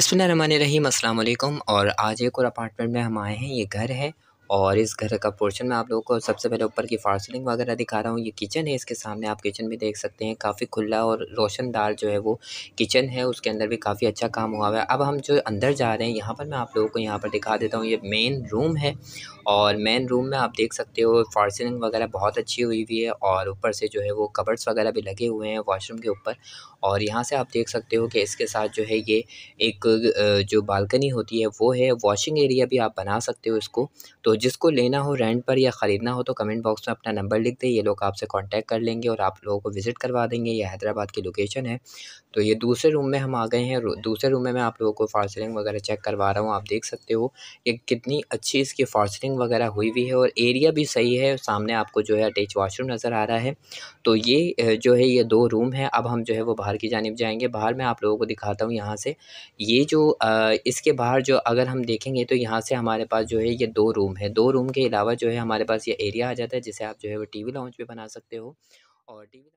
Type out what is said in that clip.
अस्सलाम वालेकुम और आज एक और अपार्टमेंट में हम आए हैं ये घर है और इस घर का पोर्शन में आप लोगों को सबसे पहले ऊपर की फॉल सीलिंग वगैरह दिखा रहा हूँ ये किचन है इसके सामने आप किचन भी देख सकते हैं काफ़ी खुला और रोशनदार जो है वो किचन है उसके अंदर भी काफ़ी अच्छा काम हुआ हुआ है अब हम जो अंदर जा रहे हैं यहाँ पर मैं आप लोगों को यहाँ पर दिखा देता हूँ ये मेन रूम है और मेन रूम में आप देख सकते हो फॉल सीलिंग वगैरह बहुत अच्छी हुई हुई है और ऊपर से जो है वो कबर्स वगैरह भी लगे हुए हैं वाशरूम के ऊपर और यहाँ से आप देख सकते हो कि इसके साथ जो है ये एक जो बालकनी होती है वो है वॉशिंग एरिया भी आप बना सकते हो इसको तो तो जिसको लेना हो रेंट पर या ख़रीदना हो तो कमेंट बॉक्स में अपना नंबर लिख दें ये लोग आपसे कांटेक्ट कर लेंगे और आप लोगों को विज़िट करवा देंगे ये हैदराबाद की लोकेशन है तो ये दूसरे रूम में हम आ गए हैं दूसरे रूम में मैं आप लोगों को फार्सलिंग वगैरह चेक करवा रहा हूँ आप देख सकते हो कि कितनी अच्छी इसकी फार्सलिंग वगैरह हुई हुई है और एरिया भी सही है सामने आपको जो है अटैच वाशरूम नज़र आ रहा है तो ये जो है ये दो रूम है अब हम जो है वो बाहर की जानब जाएंगे बाहर मैं आप लोगों को दिखाता हूँ यहाँ से ये जो इसके बाहर जो अगर हम देखेंगे तो यहाँ से हमारे पास जो है ये दो रूम है है दो रूम के अलावा जो है हमारे पास ये एरिया आ जाता है जिसे आप जो है वो टी वी लाउंज भी बना सकते हो और टी वी